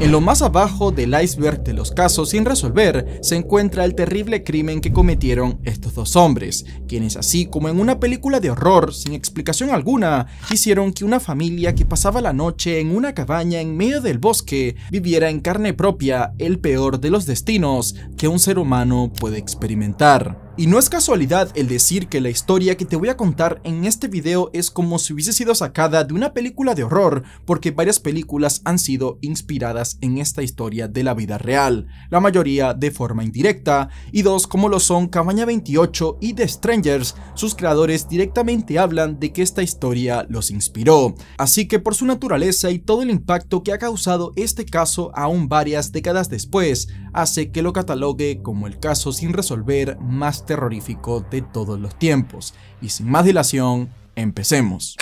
En lo más abajo del iceberg de los casos sin resolver se encuentra el terrible crimen que cometieron estos dos hombres, quienes así como en una película de horror sin explicación alguna, hicieron que una familia que pasaba la noche en una cabaña en medio del bosque viviera en carne propia el peor de los destinos que un ser humano puede experimentar. Y no es casualidad el decir que la historia que te voy a contar en este video es como si hubiese sido sacada de una película de horror, porque varias películas han sido inspiradas en esta historia de la vida real, la mayoría de forma indirecta, y dos como lo son Cabaña 28 y The Strangers, sus creadores directamente hablan de que esta historia los inspiró. Así que por su naturaleza y todo el impacto que ha causado este caso aún varias décadas después, hace que lo catalogue como el caso sin resolver más terrorífico de todos los tiempos. Y sin más dilación, empecemos.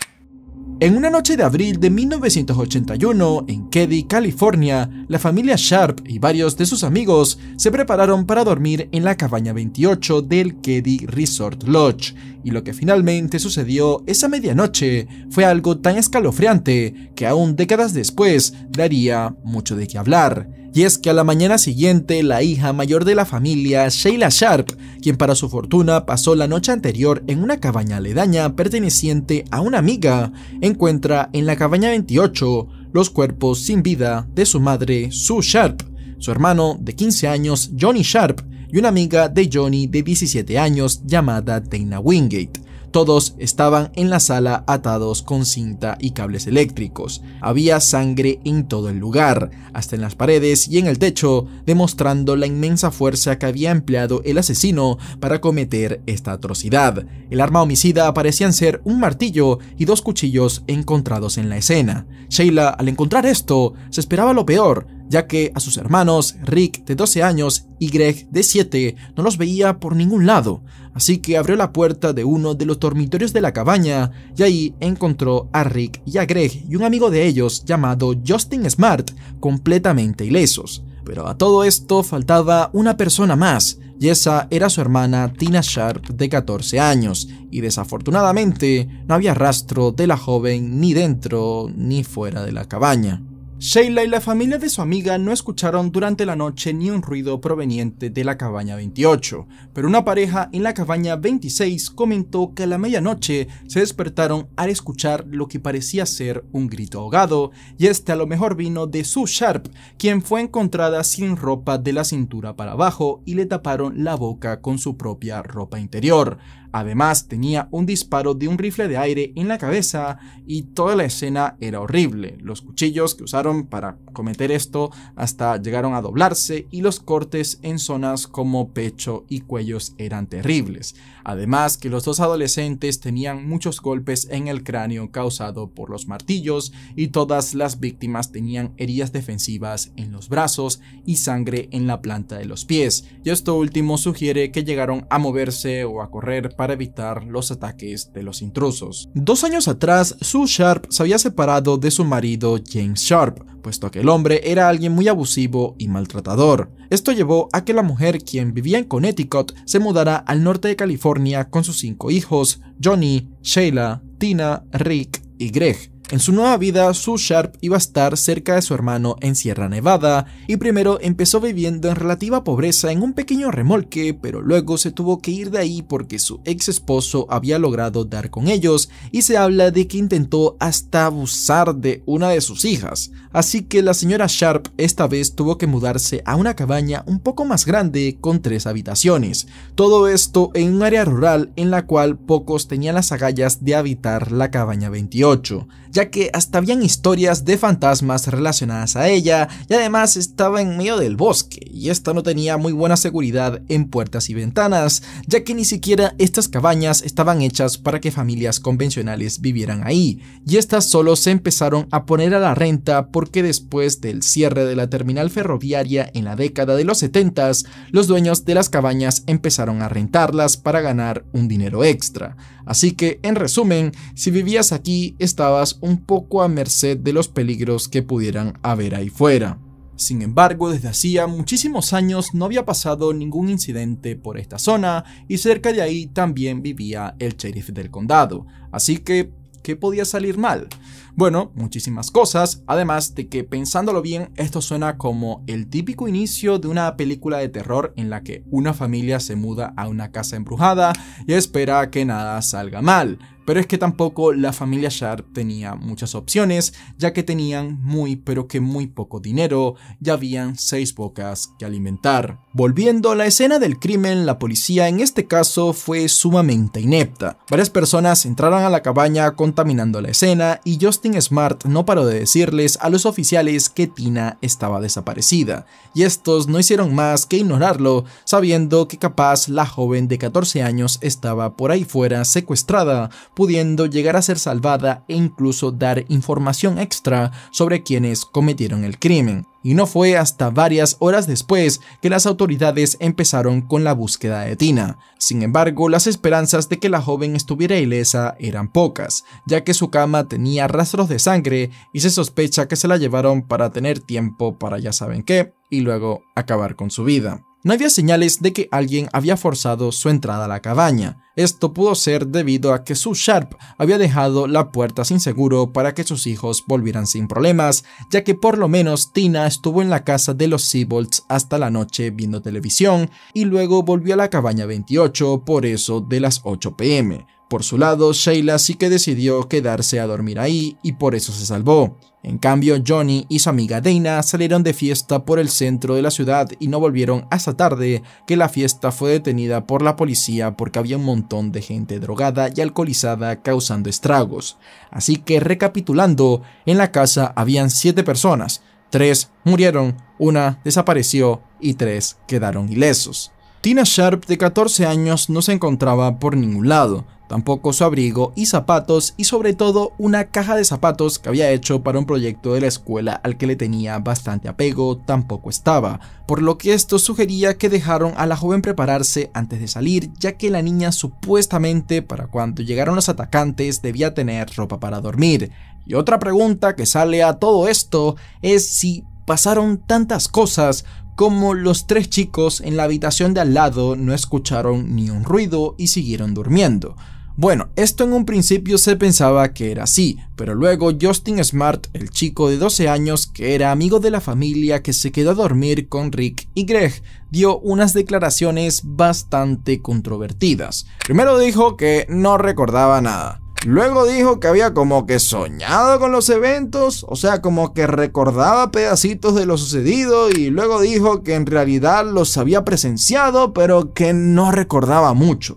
En una noche de abril de 1981, en Keddy, California, la familia Sharp y varios de sus amigos se prepararon para dormir en la cabaña 28 del Keddy Resort Lodge, y lo que finalmente sucedió esa medianoche fue algo tan escalofriante que aún décadas después daría mucho de qué hablar. Y es que a la mañana siguiente, la hija mayor de la familia, Sheila Sharp, quien para su fortuna pasó la noche anterior en una cabaña aledaña perteneciente a una amiga, encuentra en la cabaña 28 los cuerpos sin vida de su madre, Sue Sharp, su hermano de 15 años, Johnny Sharp, y una amiga de Johnny de 17 años llamada Dana Wingate. Todos estaban en la sala atados con cinta y cables eléctricos. Había sangre en todo el lugar, hasta en las paredes y en el techo, demostrando la inmensa fuerza que había empleado el asesino para cometer esta atrocidad. El arma homicida parecían ser un martillo y dos cuchillos encontrados en la escena. Sheila, al encontrar esto, se esperaba lo peor, ya que a sus hermanos, Rick de 12 años y Greg de 7, no los veía por ningún lado, así que abrió la puerta de uno de los dormitorios de la cabaña y ahí encontró a Rick y a Greg y un amigo de ellos llamado Justin Smart completamente ilesos. Pero a todo esto faltaba una persona más, y esa era su hermana Tina Sharp de 14 años, y desafortunadamente no había rastro de la joven ni dentro ni fuera de la cabaña. Sheila y la familia de su amiga no escucharon durante la noche ni un ruido proveniente de la cabaña 28, pero una pareja en la cabaña 26 comentó que a la medianoche se despertaron al escuchar lo que parecía ser un grito ahogado, y este a lo mejor vino de Sue Sharp, quien fue encontrada sin ropa de la cintura para abajo y le taparon la boca con su propia ropa interior. Además, tenía un disparo de un rifle de aire en la cabeza y toda la escena era horrible. Los cuchillos que usaron para cometer esto hasta llegaron a doblarse y los cortes en zonas como pecho y cuellos eran terribles. Además, que los dos adolescentes tenían muchos golpes en el cráneo causado por los martillos y todas las víctimas tenían heridas defensivas en los brazos y sangre en la planta de los pies. Y esto último sugiere que llegaron a moverse o a correr para evitar los ataques de los intrusos. Dos años atrás, Sue Sharp se había separado de su marido James Sharp, puesto que el hombre era alguien muy abusivo y maltratador. Esto llevó a que la mujer, quien vivía en Connecticut, se mudara al norte de California con sus cinco hijos, Johnny, Sheila, Tina, Rick y Greg en su nueva vida, Sue Sharp iba a estar cerca de su hermano en Sierra Nevada y primero empezó viviendo en relativa pobreza en un pequeño remolque, pero luego se tuvo que ir de ahí porque su ex esposo había logrado dar con ellos y se habla de que intentó hasta abusar de una de sus hijas. Así que la señora Sharp esta vez tuvo que mudarse a una cabaña un poco más grande con tres habitaciones. Todo esto en un área rural en la cual pocos tenían las agallas de habitar la cabaña 28 ya que hasta habían historias de fantasmas relacionadas a ella y además estaba en medio del bosque y esta no tenía muy buena seguridad en puertas y ventanas, ya que ni siquiera estas cabañas estaban hechas para que familias convencionales vivieran ahí y estas solo se empezaron a poner a la renta porque después del cierre de la terminal ferroviaria en la década de los 70 los dueños de las cabañas empezaron a rentarlas para ganar un dinero extra. Así que en resumen, si vivías aquí estabas un poco a merced de los peligros que pudieran haber ahí fuera. Sin embargo, desde hacía muchísimos años no había pasado ningún incidente por esta zona y cerca de ahí también vivía el sheriff del condado, así que ¿qué podía salir mal? Bueno, muchísimas cosas, además de que pensándolo bien, esto suena como el típico inicio de una película de terror en la que una familia se muda a una casa embrujada y espera que nada salga mal. Pero es que tampoco la familia Sharp tenía muchas opciones, ya que tenían muy pero que muy poco dinero ya habían seis bocas que alimentar. Volviendo a la escena del crimen, la policía en este caso fue sumamente inepta. Varias personas entraron a la cabaña contaminando la escena y Justin Smart no paró de decirles a los oficiales que Tina estaba desaparecida, y estos no hicieron más que ignorarlo, sabiendo que capaz la joven de 14 años estaba por ahí fuera secuestrada pudiendo llegar a ser salvada e incluso dar información extra sobre quienes cometieron el crimen. Y no fue hasta varias horas después que las autoridades empezaron con la búsqueda de Tina. Sin embargo, las esperanzas de que la joven estuviera ilesa eran pocas, ya que su cama tenía rastros de sangre y se sospecha que se la llevaron para tener tiempo para ya saben qué, y luego acabar con su vida. No había señales de que alguien había forzado su entrada a la cabaña. Esto pudo ser debido a que su Sharp había dejado la puerta sin seguro para que sus hijos volvieran sin problemas, ya que por lo menos Tina estuvo en la casa de los Seabolts hasta la noche viendo televisión y luego volvió a la cabaña 28 por eso de las 8 pm. Por su lado, Sheila sí que decidió quedarse a dormir ahí y por eso se salvó. En cambio, Johnny y su amiga Dana salieron de fiesta por el centro de la ciudad y no volvieron hasta tarde, que la fiesta fue detenida por la policía porque había un montón de gente drogada y alcoholizada causando estragos. Así que recapitulando, en la casa habían 7 personas, 3 murieron, una desapareció y 3 quedaron ilesos. Tina Sharp, de 14 años, no se encontraba por ningún lado, tampoco su abrigo y zapatos y sobre todo una caja de zapatos que había hecho para un proyecto de la escuela al que le tenía bastante apego tampoco estaba, por lo que esto sugería que dejaron a la joven prepararse antes de salir ya que la niña supuestamente para cuando llegaron los atacantes debía tener ropa para dormir. Y otra pregunta que sale a todo esto es si pasaron tantas cosas, como los tres chicos en la habitación de al lado no escucharon ni un ruido y siguieron durmiendo. Bueno, esto en un principio se pensaba que era así, pero luego Justin Smart, el chico de 12 años que era amigo de la familia que se quedó a dormir con Rick y Greg, dio unas declaraciones bastante controvertidas. Primero dijo que no recordaba nada. Luego dijo que había como que soñado con los eventos, o sea, como que recordaba pedacitos de lo sucedido y luego dijo que en realidad los había presenciado, pero que no recordaba mucho.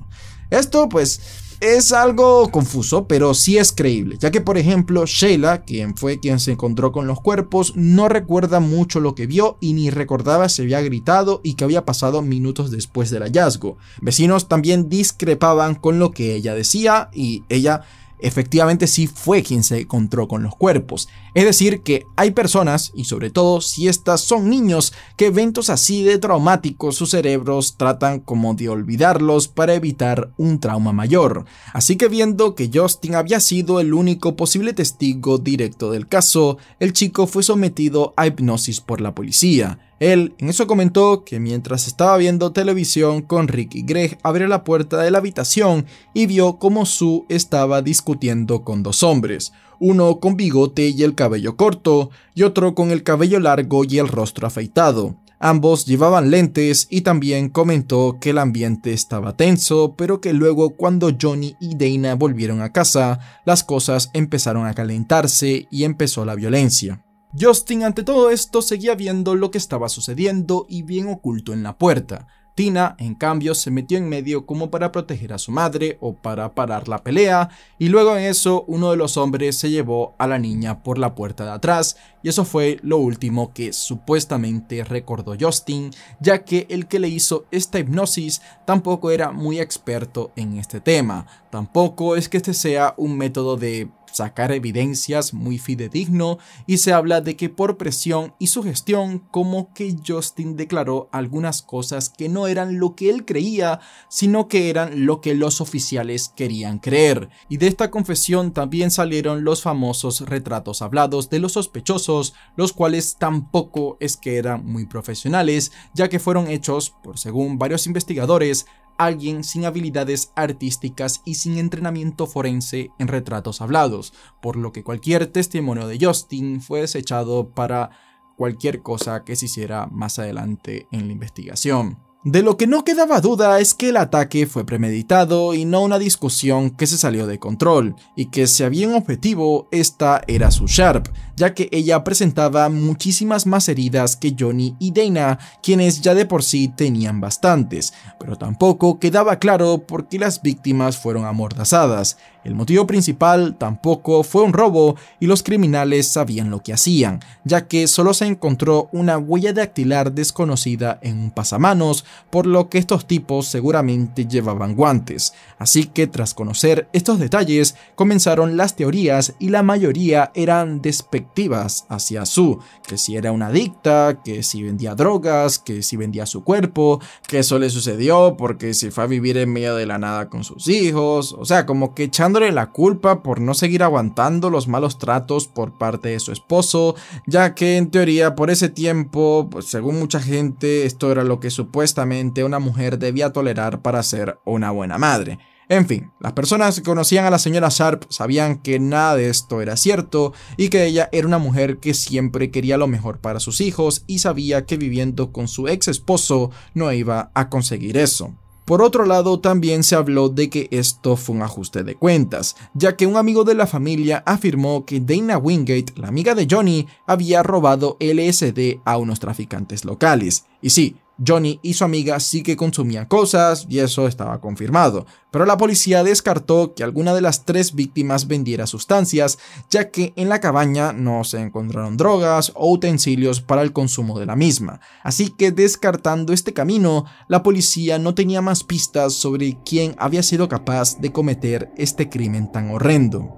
Esto pues es algo confuso, pero sí es creíble, ya que por ejemplo Sheila, quien fue quien se encontró con los cuerpos, no recuerda mucho lo que vio y ni recordaba si había gritado y que había pasado minutos después del hallazgo. Vecinos también discrepaban con lo que ella decía y ella efectivamente sí fue quien se encontró con los cuerpos. Es decir, que hay personas, y sobre todo si estas son niños, que eventos así de traumáticos sus cerebros tratan como de olvidarlos para evitar un trauma mayor. Así que viendo que Justin había sido el único posible testigo directo del caso, el chico fue sometido a hipnosis por la policía. Él en eso comentó que mientras estaba viendo televisión con Ricky y Greg, abrió la puerta de la habitación y vio cómo Sue estaba discutiendo con dos hombres, uno con bigote y el cabello corto, y otro con el cabello largo y el rostro afeitado. Ambos llevaban lentes y también comentó que el ambiente estaba tenso, pero que luego cuando Johnny y Dana volvieron a casa, las cosas empezaron a calentarse y empezó la violencia. Justin ante todo esto seguía viendo lo que estaba sucediendo y bien oculto en la puerta, Tina, en cambio, se metió en medio como para proteger a su madre o para parar la pelea, y luego en eso uno de los hombres se llevó a la niña por la puerta de atrás, y eso fue lo último que supuestamente recordó Justin, ya que el que le hizo esta hipnosis tampoco era muy experto en este tema, tampoco es que este sea un método de sacar evidencias muy fidedigno y se habla de que por presión y sugestión como que Justin declaró algunas cosas que no eran lo que él creía, sino que eran lo que los oficiales querían creer. Y de esta confesión también salieron los famosos retratos hablados de los sospechosos, los cuales tampoco es que eran muy profesionales, ya que fueron hechos, por según varios investigadores, alguien sin habilidades artísticas y sin entrenamiento forense en retratos hablados, por lo que cualquier testimonio de Justin fue desechado para cualquier cosa que se hiciera más adelante en la investigación. De lo que no quedaba duda es que el ataque fue premeditado y no una discusión que se salió de control, y que si había un objetivo, esta era su Sharp, ya que ella presentaba muchísimas más heridas que Johnny y Dana, quienes ya de por sí tenían bastantes, pero tampoco quedaba claro por qué las víctimas fueron amordazadas, el motivo principal tampoco fue un robo y los criminales sabían lo que hacían, ya que solo se encontró una huella dactilar desconocida en un pasamanos, por lo que estos tipos seguramente llevaban guantes. Así que tras conocer estos detalles, comenzaron las teorías y la mayoría eran despectivas hacia Su, que si era una adicta, que si vendía drogas, que si vendía su cuerpo, que eso le sucedió porque se fue a vivir en medio de la nada con sus hijos, o sea, como que Dándole la culpa por no seguir aguantando los malos tratos por parte de su esposo, ya que en teoría por ese tiempo, pues, según mucha gente, esto era lo que supuestamente una mujer debía tolerar para ser una buena madre. En fin, las personas que conocían a la señora Sharp sabían que nada de esto era cierto y que ella era una mujer que siempre quería lo mejor para sus hijos y sabía que viviendo con su ex esposo no iba a conseguir eso. Por otro lado, también se habló de que esto fue un ajuste de cuentas, ya que un amigo de la familia afirmó que Dana Wingate, la amiga de Johnny, había robado LSD a unos traficantes locales. Y sí, Johnny y su amiga sí que consumían cosas y eso estaba confirmado, pero la policía descartó que alguna de las tres víctimas vendiera sustancias, ya que en la cabaña no se encontraron drogas o utensilios para el consumo de la misma. Así que descartando este camino, la policía no tenía más pistas sobre quién había sido capaz de cometer este crimen tan horrendo.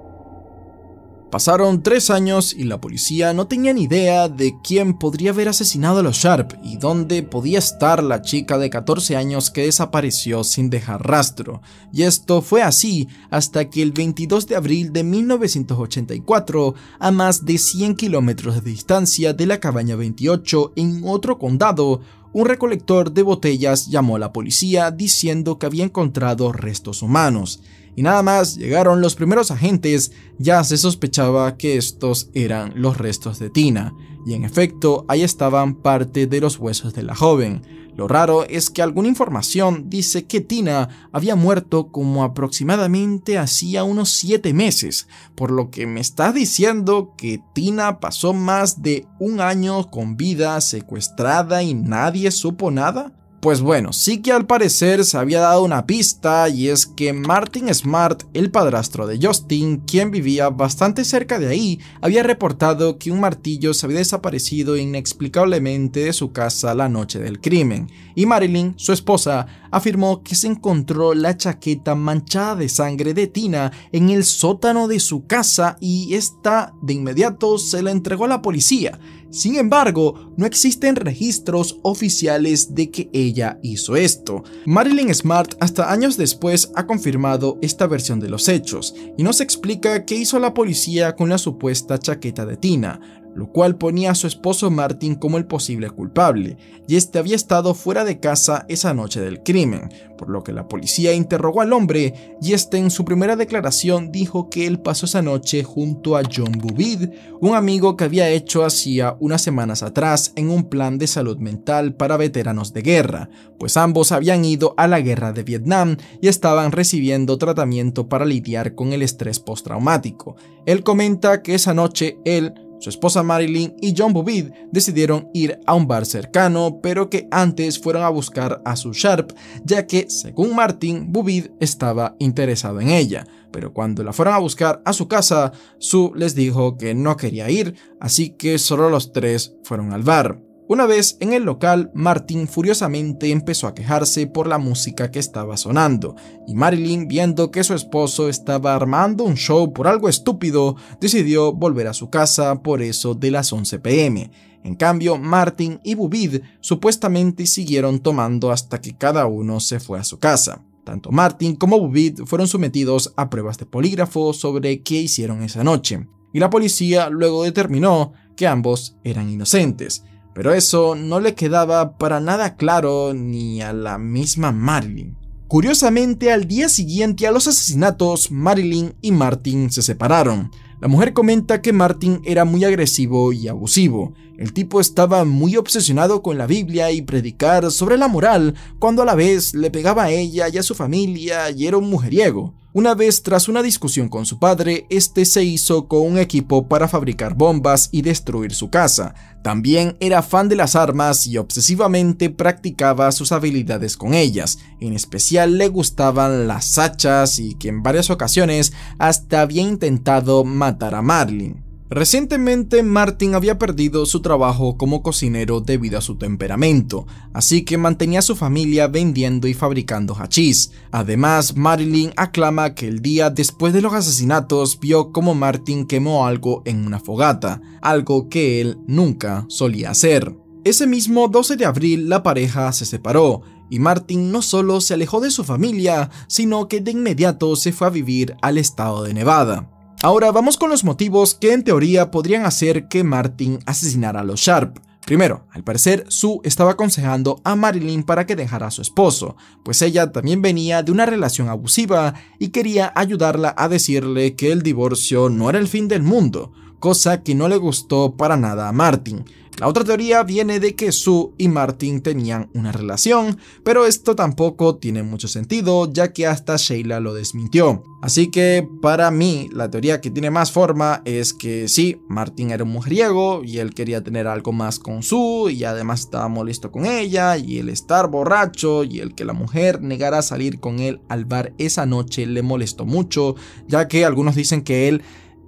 Pasaron tres años y la policía no tenía ni idea de quién podría haber asesinado a los Sharp y dónde podía estar la chica de 14 años que desapareció sin dejar rastro. Y esto fue así hasta que el 22 de abril de 1984, a más de 100 kilómetros de distancia de la cabaña 28 en otro condado, un recolector de botellas llamó a la policía diciendo que había encontrado restos humanos y nada más llegaron los primeros agentes, ya se sospechaba que estos eran los restos de Tina, y en efecto ahí estaban parte de los huesos de la joven. Lo raro es que alguna información dice que Tina había muerto como aproximadamente hacía unos 7 meses, por lo que me está diciendo que Tina pasó más de un año con vida secuestrada y nadie supo nada. Pues bueno, sí que al parecer se había dado una pista y es que Martin Smart, el padrastro de Justin, quien vivía bastante cerca de ahí, había reportado que un martillo se había desaparecido inexplicablemente de su casa la noche del crimen, y Marilyn, su esposa, afirmó que se encontró la chaqueta manchada de sangre de Tina en el sótano de su casa y esta de inmediato se la entregó a la policía, sin embargo, no existen registros oficiales de que ella hizo esto. Marilyn Smart hasta años después ha confirmado esta versión de los hechos y nos explica qué hizo la policía con la supuesta chaqueta de Tina lo cual ponía a su esposo Martin como el posible culpable, y este había estado fuera de casa esa noche del crimen, por lo que la policía interrogó al hombre, y este en su primera declaración dijo que él pasó esa noche junto a John Bubid, un amigo que había hecho hacía unas semanas atrás en un plan de salud mental para veteranos de guerra, pues ambos habían ido a la guerra de Vietnam y estaban recibiendo tratamiento para lidiar con el estrés postraumático. Él comenta que esa noche él su esposa Marilyn y John bubid decidieron ir a un bar cercano, pero que antes fueron a buscar a su Sharp, ya que, según Martin, bubid estaba interesado en ella. Pero cuando la fueron a buscar a su casa, Sue les dijo que no quería ir, así que solo los tres fueron al bar. Una vez en el local, Martin furiosamente empezó a quejarse por la música que estaba sonando, y Marilyn, viendo que su esposo estaba armando un show por algo estúpido, decidió volver a su casa por eso de las 11 pm. En cambio, Martin y Bubid supuestamente siguieron tomando hasta que cada uno se fue a su casa. Tanto Martin como Bubid fueron sometidos a pruebas de polígrafo sobre qué hicieron esa noche, y la policía luego determinó que ambos eran inocentes. Pero eso no le quedaba para nada claro ni a la misma Marilyn. Curiosamente, al día siguiente a los asesinatos, Marilyn y Martin se separaron. La mujer comenta que Martin era muy agresivo y abusivo. El tipo estaba muy obsesionado con la Biblia y predicar sobre la moral, cuando a la vez le pegaba a ella y a su familia y era un mujeriego. Una vez tras una discusión con su padre, este se hizo con un equipo para fabricar bombas y destruir su casa. También era fan de las armas y obsesivamente practicaba sus habilidades con ellas. En especial le gustaban las hachas y que en varias ocasiones hasta había intentado matar a Marlin. Recientemente Martin había perdido su trabajo como cocinero debido a su temperamento, así que mantenía a su familia vendiendo y fabricando hachís. Además, Marilyn aclama que el día después de los asesinatos vio como Martin quemó algo en una fogata, algo que él nunca solía hacer. Ese mismo 12 de abril la pareja se separó y Martin no solo se alejó de su familia, sino que de inmediato se fue a vivir al estado de Nevada. Ahora vamos con los motivos que en teoría podrían hacer que Martin asesinara a los Sharp. Primero, al parecer, Sue estaba aconsejando a Marilyn para que dejara a su esposo, pues ella también venía de una relación abusiva y quería ayudarla a decirle que el divorcio no era el fin del mundo, cosa que no le gustó para nada a Martin. La otra teoría viene de que Su y Martin tenían una relación, pero esto tampoco tiene mucho sentido ya que hasta Sheila lo desmintió. Así que para mí la teoría que tiene más forma es que sí, Martin era un mujeriego y él quería tener algo más con Su y además estaba molesto con ella y el estar borracho y el que la mujer negara salir con él al bar esa noche le molestó mucho ya que algunos dicen que él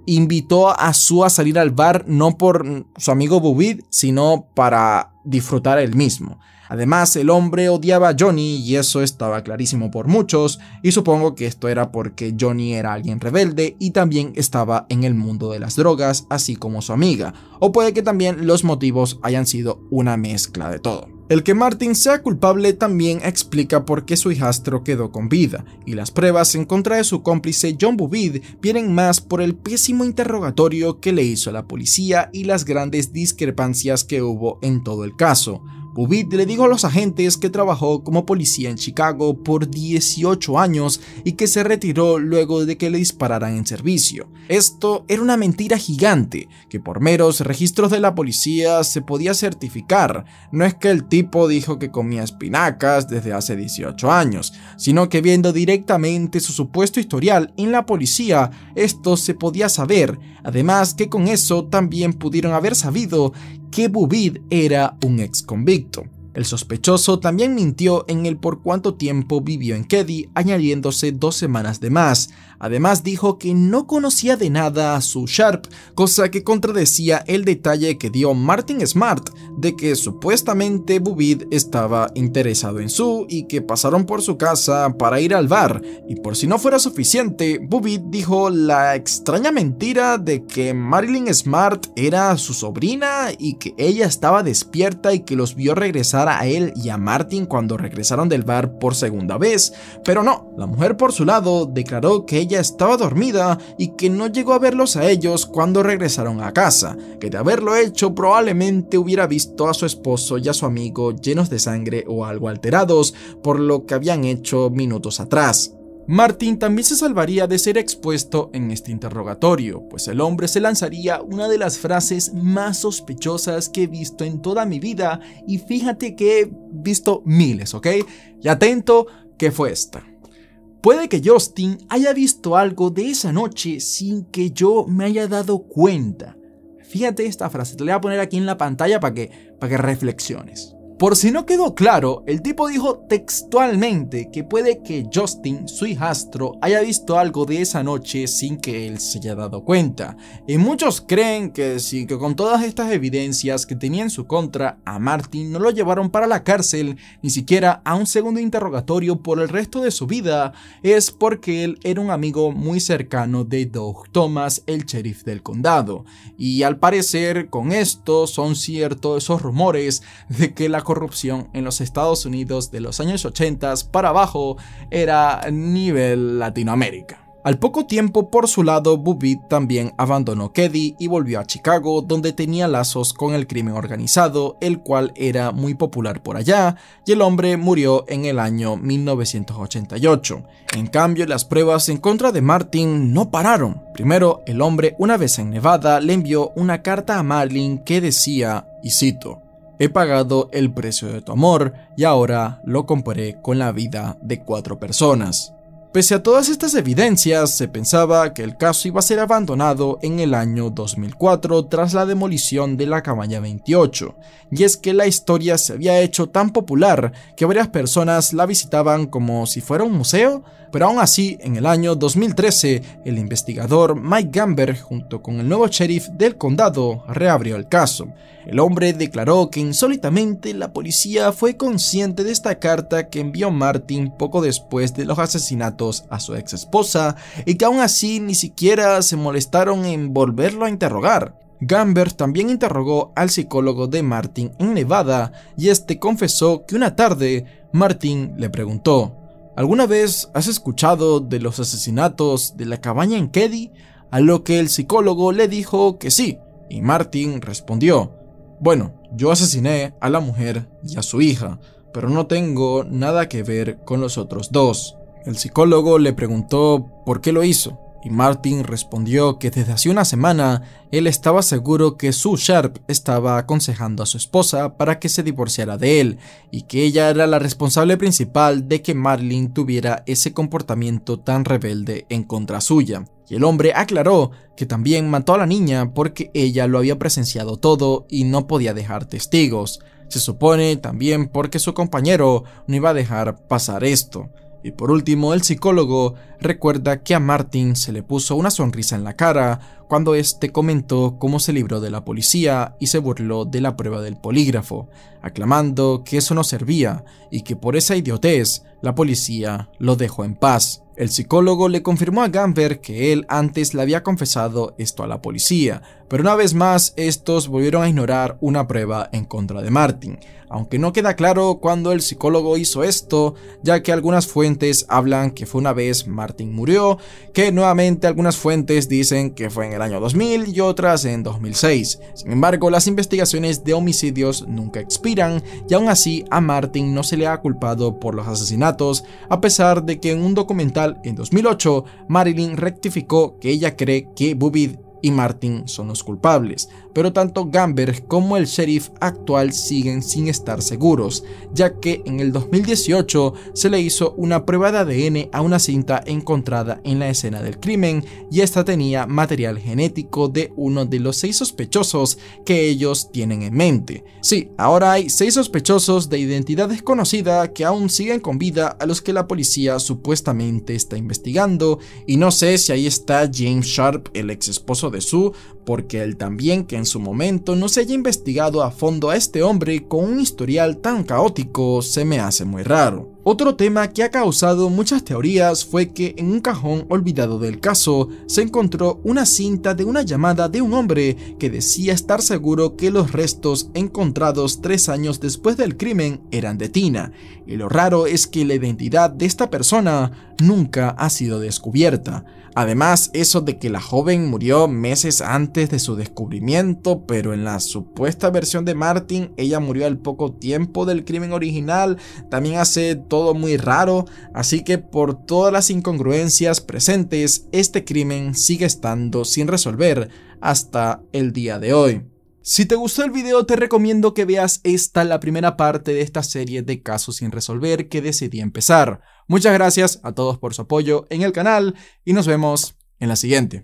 invitó a Su a salir al bar no por su amigo Bubid, sino para disfrutar él mismo. Además, el hombre odiaba a Johnny y eso estaba clarísimo por muchos, y supongo que esto era porque Johnny era alguien rebelde y también estaba en el mundo de las drogas, así como su amiga, o puede que también los motivos hayan sido una mezcla de todo. El que Martin sea culpable también explica por qué su hijastro quedó con vida, y las pruebas en contra de su cómplice John Bubid vienen más por el pésimo interrogatorio que le hizo la policía y las grandes discrepancias que hubo en todo el caso. Bubit le dijo a los agentes que trabajó como policía en Chicago por 18 años y que se retiró luego de que le dispararan en servicio. Esto era una mentira gigante que por meros registros de la policía se podía certificar. No es que el tipo dijo que comía espinacas desde hace 18 años, sino que viendo directamente su supuesto historial en la policía, esto se podía saber. Además que con eso también pudieron haber sabido que Buvid era un ex convicto. El sospechoso también mintió en el por cuánto tiempo vivió en Keddy... añadiéndose dos semanas de más, Además dijo que no conocía de nada a su Sharp, cosa que contradecía el detalle que dio Martin Smart de que supuestamente Bubid estaba interesado en Su y que pasaron por su casa para ir al bar, y por si no fuera suficiente, Bubid dijo la extraña mentira de que Marilyn Smart era su sobrina y que ella estaba despierta y que los vio regresar a él y a Martin cuando regresaron del bar por segunda vez, pero no, la mujer por su lado declaró que ella estaba dormida y que no llegó a verlos a ellos cuando regresaron a casa, que de haberlo hecho probablemente hubiera visto a su esposo y a su amigo llenos de sangre o algo alterados por lo que habían hecho minutos atrás. Martin también se salvaría de ser expuesto en este interrogatorio, pues el hombre se lanzaría una de las frases más sospechosas que he visto en toda mi vida y fíjate que he visto miles, ¿ok? Y atento que fue esta. Puede que Justin haya visto algo de esa noche sin que yo me haya dado cuenta. Fíjate esta frase, te la voy a poner aquí en la pantalla para que, para que reflexiones. Por si no quedó claro, el tipo dijo textualmente que puede que Justin, su hijastro, haya visto algo de esa noche sin que él se haya dado cuenta. Y muchos creen que si con todas estas evidencias que tenía en su contra, a Martin no lo llevaron para la cárcel, ni siquiera a un segundo interrogatorio por el resto de su vida, es porque él era un amigo muy cercano de Doug Thomas, el sheriff del condado. Y al parecer, con esto son ciertos esos rumores de que la corrupción en los Estados Unidos de los años 80 para abajo era nivel Latinoamérica. Al poco tiempo, por su lado, Bubit también abandonó Keddy y volvió a Chicago, donde tenía lazos con el crimen organizado, el cual era muy popular por allá, y el hombre murió en el año 1988. En cambio, las pruebas en contra de Martin no pararon. Primero, el hombre, una vez en Nevada, le envió una carta a Marlin que decía, y cito, He pagado el precio de tu amor y ahora lo compraré con la vida de cuatro personas. Pese a todas estas evidencias, se pensaba que el caso iba a ser abandonado en el año 2004 tras la demolición de la cabaña 28, y es que la historia se había hecho tan popular que varias personas la visitaban como si fuera un museo, pero aún así, en el año 2013, el investigador Mike Gamber junto con el nuevo sheriff del condado, reabrió el caso. El hombre declaró que insólitamente la policía fue consciente de esta carta que envió Martin poco después de los asesinatos a su ex esposa y que aún así ni siquiera se molestaron en volverlo a interrogar. Gamber también interrogó al psicólogo de Martin en Nevada y este confesó que una tarde Martin le preguntó: ¿Alguna vez has escuchado de los asesinatos de la cabaña en Keddy? A lo que el psicólogo le dijo que sí, y Martin respondió: Bueno, yo asesiné a la mujer y a su hija, pero no tengo nada que ver con los otros dos. El psicólogo le preguntó por qué lo hizo, y Martin respondió que desde hace una semana él estaba seguro que Sue Sharp estaba aconsejando a su esposa para que se divorciara de él y que ella era la responsable principal de que Marlin tuviera ese comportamiento tan rebelde en contra suya. Y el hombre aclaró que también mató a la niña porque ella lo había presenciado todo y no podía dejar testigos. Se supone también porque su compañero no iba a dejar pasar esto. Y por último, el psicólogo recuerda que a Martin se le puso una sonrisa en la cara cuando éste comentó cómo se libró de la policía y se burló de la prueba del polígrafo, aclamando que eso no servía y que por esa idiotez la policía lo dejó en paz. El psicólogo le confirmó a Gamber que él antes le había confesado esto a la policía, pero una vez más, estos volvieron a ignorar una prueba en contra de Martin, aunque no queda claro cuándo el psicólogo hizo esto, ya que algunas fuentes hablan que fue una vez Martin murió, que nuevamente algunas fuentes dicen que fue en el año 2000 y otras en 2006. Sin embargo, las investigaciones de homicidios nunca expiran y aún así a Martin no se le ha culpado por los asesinatos, a pesar de que en un documental en 2008, Marilyn rectificó que ella cree que Bubid y Martin son los culpables, pero tanto Gamberg como el sheriff actual siguen sin estar seguros, ya que en el 2018 se le hizo una prueba de ADN a una cinta encontrada en la escena del crimen y esta tenía material genético de uno de los seis sospechosos que ellos tienen en mente. Sí, ahora hay seis sospechosos de identidad desconocida que aún siguen con vida a los que la policía supuestamente está investigando y no sé si ahí está James Sharp, el ex esposo de Su, porque el también que en su momento no se haya investigado a fondo a este hombre con un historial tan caótico se me hace muy raro. Otro tema que ha causado muchas teorías fue que en un cajón olvidado del caso se encontró una cinta de una llamada de un hombre que decía estar seguro que los restos encontrados tres años después del crimen eran de Tina, y lo raro es que la identidad de esta persona nunca ha sido descubierta. Además, eso de que la joven murió meses antes de su descubrimiento, pero en la supuesta versión de Martin, ella murió al poco tiempo del crimen original, también hace todo muy raro, así que por todas las incongruencias presentes, este crimen sigue estando sin resolver hasta el día de hoy. Si te gustó el video te recomiendo que veas esta, la primera parte de esta serie de casos sin resolver que decidí empezar. Muchas gracias a todos por su apoyo en el canal y nos vemos en la siguiente.